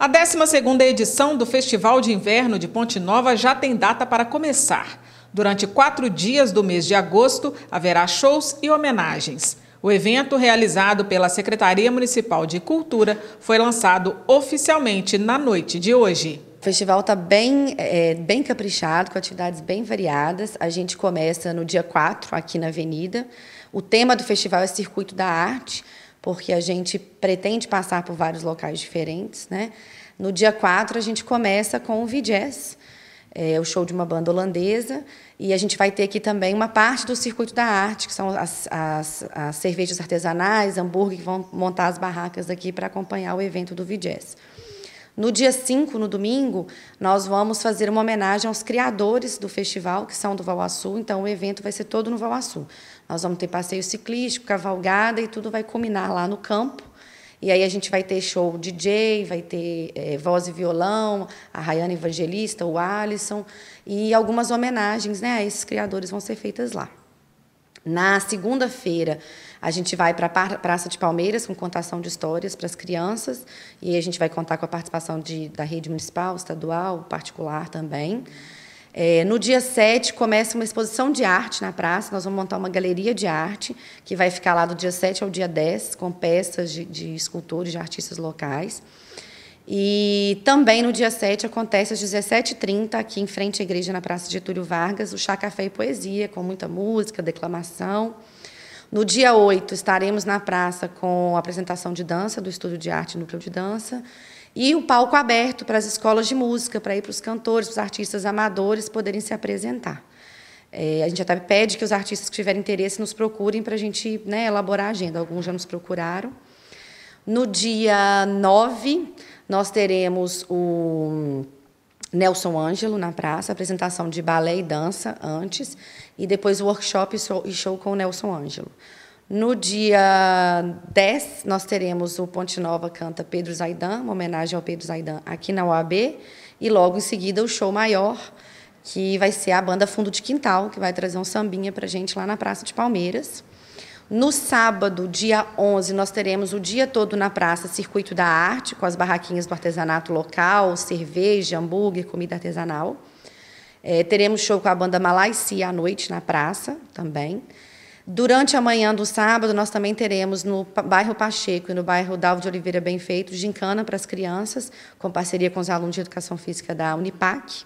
A 12ª edição do Festival de Inverno de Ponte Nova já tem data para começar. Durante quatro dias do mês de agosto, haverá shows e homenagens. O evento, realizado pela Secretaria Municipal de Cultura, foi lançado oficialmente na noite de hoje. O festival está bem, é, bem caprichado, com atividades bem variadas. A gente começa no dia 4, aqui na Avenida. O tema do festival é Circuito da Arte porque a gente pretende passar por vários locais diferentes. Né? No dia 4, a gente começa com o V-Jazz, é o show de uma banda holandesa, e a gente vai ter aqui também uma parte do circuito da arte, que são as, as, as cervejas artesanais, hambúrguer, que vão montar as barracas aqui para acompanhar o evento do V-Jazz. No dia 5, no domingo, nós vamos fazer uma homenagem aos criadores do festival, que são do Valaçu, então o evento vai ser todo no Valaçu. Nós vamos ter passeio ciclístico, cavalgada e tudo vai culminar lá no campo. E aí a gente vai ter show DJ, vai ter é, voz e violão, a Rayana Evangelista, o Alisson, e algumas homenagens né, a esses criadores vão ser feitas lá. Na segunda-feira, a gente vai para a Praça de Palmeiras com contação de histórias para as crianças e a gente vai contar com a participação de, da rede municipal, estadual, particular também. É, no dia 7 começa uma exposição de arte na praça. Nós vamos montar uma galeria de arte que vai ficar lá do dia 7 ao dia 10, com peças de, de escultores, de artistas locais. E também no dia 7 acontece às 17h30, aqui em frente à igreja, na Praça de Túlio Vargas, o Chá Café e Poesia, com muita música, declamação. No dia 8 estaremos na praça com a apresentação de dança do Estúdio de Arte Núcleo de Dança. E o palco aberto para as escolas de música, para ir para os cantores, para os artistas amadores poderem se apresentar. É, a gente até pede que os artistas que tiverem interesse nos procurem para a gente né, elaborar a agenda. Alguns já nos procuraram. No dia 9, nós teremos o Nelson Ângelo na praça, apresentação de balé e dança antes, e depois workshop e show com o Nelson Ângelo. No dia 10, nós teremos o Ponte Nova Canta Pedro Zaidan, uma homenagem ao Pedro Zaidan aqui na UAB, e logo em seguida o show maior, que vai ser a banda Fundo de Quintal, que vai trazer um sambinha para gente lá na Praça de Palmeiras. No sábado, dia 11, nós teremos o dia todo na praça Circuito da Arte, com as barraquinhas do artesanato local, cerveja, hambúrguer, comida artesanal. É, teremos show com a banda Malaysia à noite na praça também. Durante a manhã do sábado, nós também teremos no bairro Pacheco e no bairro Dalvo de Oliveira Bem Feito, gincana para as crianças, com parceria com os alunos de educação física da Unipac.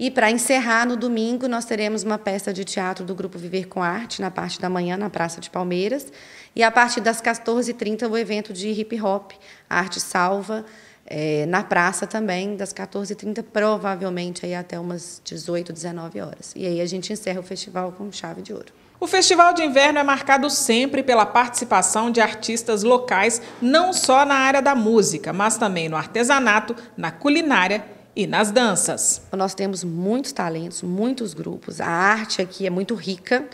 E para encerrar, no domingo, nós teremos uma peça de teatro do Grupo Viver com Arte, na parte da manhã, na Praça de Palmeiras. E a partir das 14h30, o evento de hip hop, Arte Salva, é, na praça também, das 14h30, provavelmente aí até umas 18, 19 horas. E aí a gente encerra o festival com chave de ouro. O Festival de Inverno é marcado sempre pela participação de artistas locais, não só na área da música, mas também no artesanato, na culinária e nas danças. Nós temos muitos talentos, muitos grupos. A arte aqui é muito rica.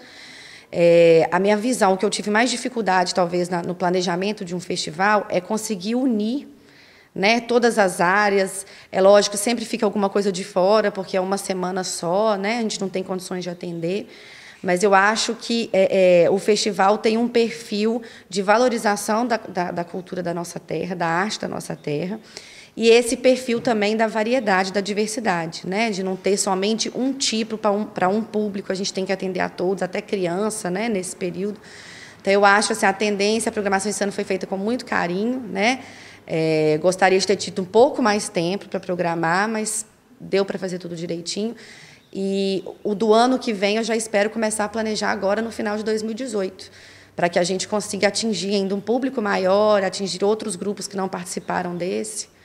É, a minha visão, o que eu tive mais dificuldade, talvez, na, no planejamento de um festival, é conseguir unir né, todas as áreas. É lógico, sempre fica alguma coisa de fora, porque é uma semana só, né, a gente não tem condições de atender. Mas eu acho que é, é, o festival tem um perfil de valorização da, da, da cultura da nossa terra, da arte da nossa terra. E esse perfil também da variedade, da diversidade, né? De não ter somente um tipo para um, um público, a gente tem que atender a todos, até criança, né? Nesse período. Então, eu acho assim, a tendência, a programação esse ano foi feita com muito carinho, né? É, gostaria de ter tido um pouco mais tempo para programar, mas deu para fazer tudo direitinho. E o do ano que vem eu já espero começar a planejar agora no final de 2018, para que a gente consiga atingir ainda um público maior, atingir outros grupos que não participaram desse.